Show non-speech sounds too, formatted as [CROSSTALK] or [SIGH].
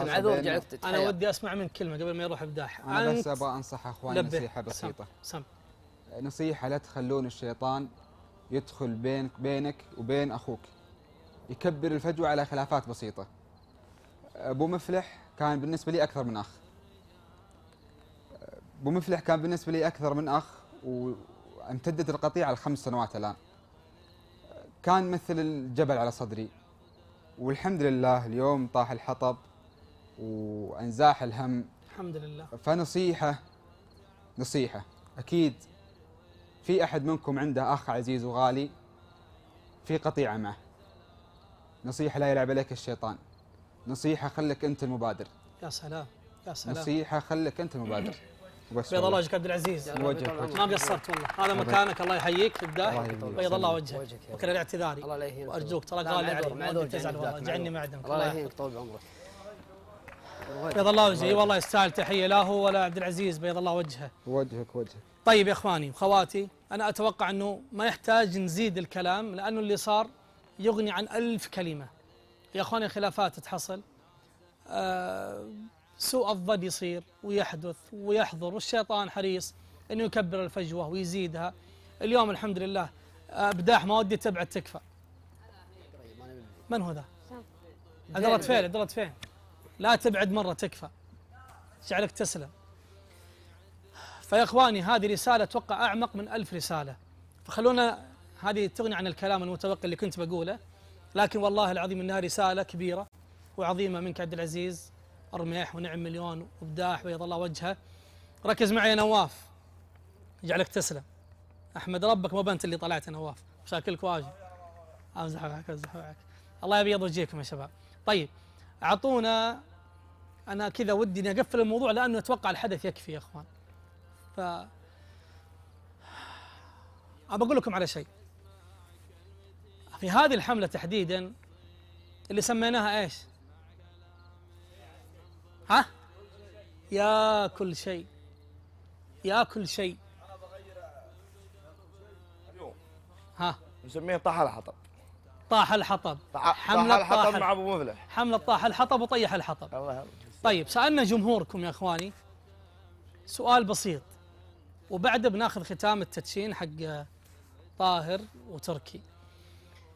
معذور انا ودي اسمع منك كلمه قبل ما يروح ابداح انا أنت... بس ابغى انصح اخواني نصيحه بسيطه سم. سم. نصيحه لا تخلون الشيطان يدخل بينك بينك وبين اخوك يكبر الفجوه على خلافات بسيطه ابو مفلح كان بالنسبه لي اكثر من اخ ابو مفلح كان بالنسبه لي اكثر من اخ وامتدت القطيعه لخمس سنوات الان كان مثل الجبل على صدري والحمد لله اليوم طاح الحطب وانزاح الهم الحمد لله فنصيحه نصيحه اكيد في احد منكم عنده اخ عزيز وغالي في قطيعه معه نصيحه لا يلعب عليك الشيطان نصيحه خلك انت المبادر يا سلام يا سلام نصيحه خلك انت المبادر [COUGHS] بيض الله وجهك عبد العزيز ما قصرت والله هذا مكانك الله يحييك ابداع بيض الله وجهك وكل اعتذاري وارجوك ترى غالي عليك ما تزعل والله جعلني معدنك الله يهينك طول عمرك بيض الله وجهه والله يستاهل تحيه لا هو ولا عبد العزيز بيض الله وجهه وجهك وجهك طيب يا اخواني واخواتي انا اتوقع انه ما يحتاج نزيد الكلام لانه اللي صار يغني عن ألف كلمه يا اخواني خلافات تحصل آه سوء الظن يصير ويحدث ويحضر والشيطان حريص انه يكبر الفجوه ويزيدها اليوم الحمد لله ابداح ما ودي تبعد تكفى من هو ذا؟ عدلت فين الله فين؟ لا تبعد مرة تكفى جعلك تسلم فيا إخواني هذه رسالة أتوقع أعمق من ألف رسالة فخلونا هذه تغني عن الكلام المتوقع اللي كنت بقوله لكن والله العظيم انها رساله كبيره وعظيمه منك عبد العزيز الرميح ونعم مليون وبداح بيض الله وجهه ركز معي يا نواف يجعلك تسلم احمد ربك مو بنت اللي طلعت يا نواف شاكلك واجب امزح معك امزح معك الله يبيض وجهكم يا شباب طيب اعطونا انا كذا ودي اني اقفل الموضوع لانه اتوقع الحدث يكفي يا اخوان ف ابى اقول لكم على شيء في هذه الحمله تحديدا اللي سميناها ايش ها يا كل شيء يا كل شيء ها نسميه طاح الحطب طاح الحطب حملة طاح الحطب مع ابو مفلح حملة طاح الحطب وطيح الحطب الله طيب سألنا جمهوركم يا إخواني سؤال بسيط وبعده بناخذ ختام التدشين حق طاهر وتركي